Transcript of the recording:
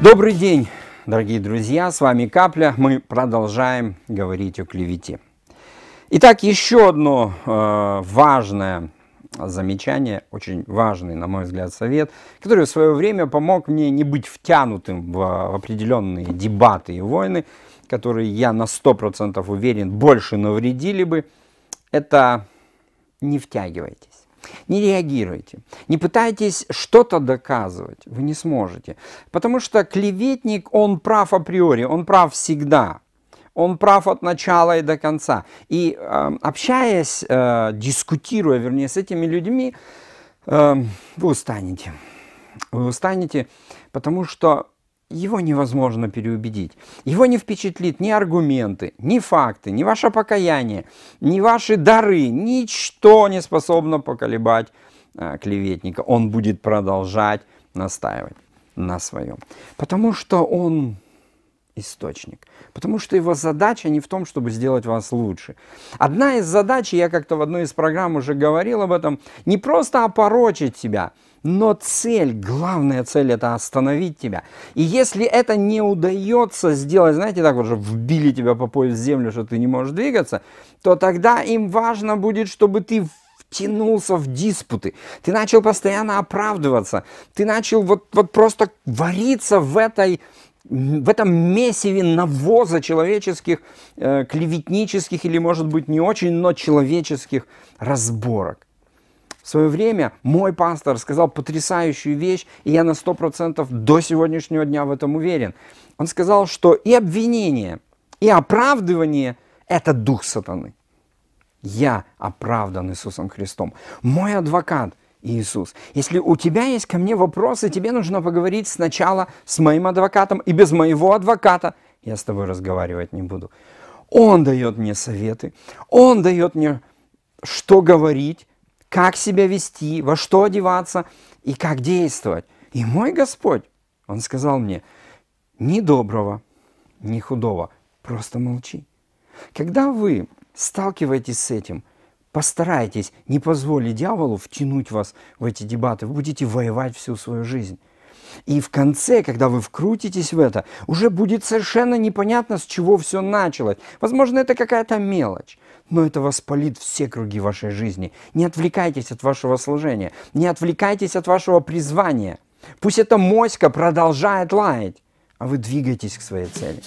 Добрый день, дорогие друзья, с вами Капля. Мы продолжаем говорить о клевете. Итак, еще одно э, важное замечание, очень важный, на мой взгляд, совет, который в свое время помог мне не быть втянутым в, в определенные дебаты и войны, которые, я на 100% уверен, больше навредили бы. Это не втягивайтесь. Не реагируйте. Не пытайтесь что-то доказывать. Вы не сможете. Потому что клеветник, он прав априори, он прав всегда. Он прав от начала и до конца. И э, общаясь, э, дискутируя, вернее, с этими людьми, э, вы устанете. Вы устанете, потому что его невозможно переубедить. Его не впечатлит ни аргументы, ни факты, ни ваше покаяние, ни ваши дары. Ничто не способно поколебать а, клеветника. Он будет продолжать настаивать на своем. Потому что он источник. Потому что его задача не в том, чтобы сделать вас лучше. Одна из задач, я как-то в одной из программ уже говорил об этом, не просто опорочить тебя, но цель, главная цель – это остановить тебя. И если это не удается сделать, знаете, так вот же вбили тебя по пояс в землю, что ты не можешь двигаться, то тогда им важно будет, чтобы ты втянулся в диспуты, ты начал постоянно оправдываться, ты начал вот, вот просто вариться в этой в этом месиве навоза человеческих, э, клеветнических или, может быть, не очень, но человеческих разборок. В свое время мой пастор сказал потрясающую вещь, и я на 100% до сегодняшнего дня в этом уверен. Он сказал, что и обвинение, и оправдывание – это дух сатаны. Я оправдан Иисусом Христом. Мой адвокат Иисус. Если у тебя есть ко мне вопросы, тебе нужно поговорить сначала с моим адвокатом, и без моего адвоката я с тобой разговаривать не буду. Он дает мне советы, он дает мне, что говорить, как себя вести, во что одеваться и как действовать. И мой Господь, он сказал мне, ни доброго, ни худого, просто молчи. Когда вы сталкиваетесь с этим – Постарайтесь не позволить дьяволу втянуть вас в эти дебаты. Вы будете воевать всю свою жизнь. И в конце, когда вы вкрутитесь в это, уже будет совершенно непонятно, с чего все началось. Возможно, это какая-то мелочь, но это воспалит все круги вашей жизни. Не отвлекайтесь от вашего служения, не отвлекайтесь от вашего призвания. Пусть эта моська продолжает лаять, а вы двигайтесь к своей цели.